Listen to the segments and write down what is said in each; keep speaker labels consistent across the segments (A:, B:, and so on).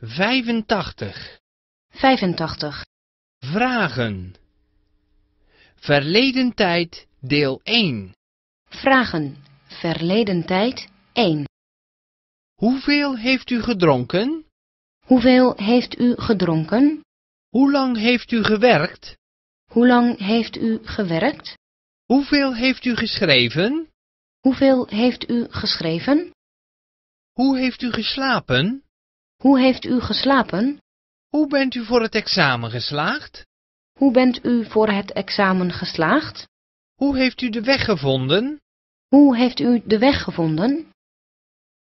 A: 85. Vragen. Verleden tijd, deel 1. Vragen. Verleden tijd, 1. Hoeveel heeft u gedronken? Hoeveel heeft u gedronken? Hoe lang heeft u gewerkt? Hoe lang heeft u gewerkt? Hoeveel heeft u geschreven? Hoeveel heeft u geschreven? Hoe heeft u geslapen? Hoe heeft u geslapen? Hoe bent u voor het examen geslaagd? Hoe bent u voor het examen geslaagd? Hoe heeft u de weg gevonden? Hoe heeft u de weg gevonden?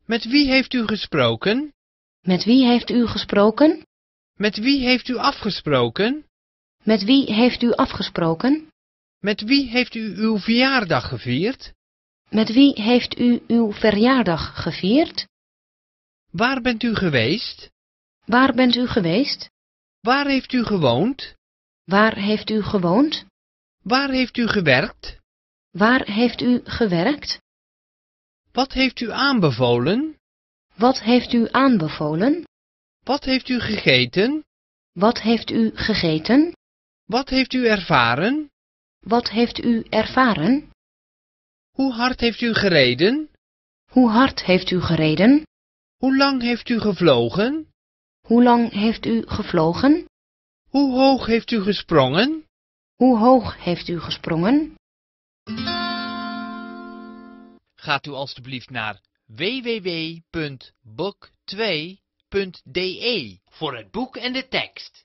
A: Met wie heeft u gesproken? Met wie heeft u gesproken? Met wie heeft u afgesproken? Met wie heeft u afgesproken? Met wie heeft u uw verjaardag gevierd? Met wie heeft u uw verjaardag gevierd? Waar bent u geweest? Waar bent u geweest? Waar heeft u gewoond? Waar heeft u gewoond? Waar heeft u gewerkt? Waar heeft u gewerkt? Wat heeft u aanbevolen? Wat heeft u aanbevolen? Wat heeft u gegeten? Wat heeft u gegeten? Wat heeft u ervaren? Wat heeft u ervaren? Hoe hard heeft u gereden? Hoe hard heeft u gereden? Hoe lang heeft u gevlogen? Hoe lang heeft u gevlogen? Hoe hoog heeft u gesprongen? Hoe hoog heeft u gesprongen?
B: Gaat u alstublieft naar www.book2.de voor het boek en de tekst.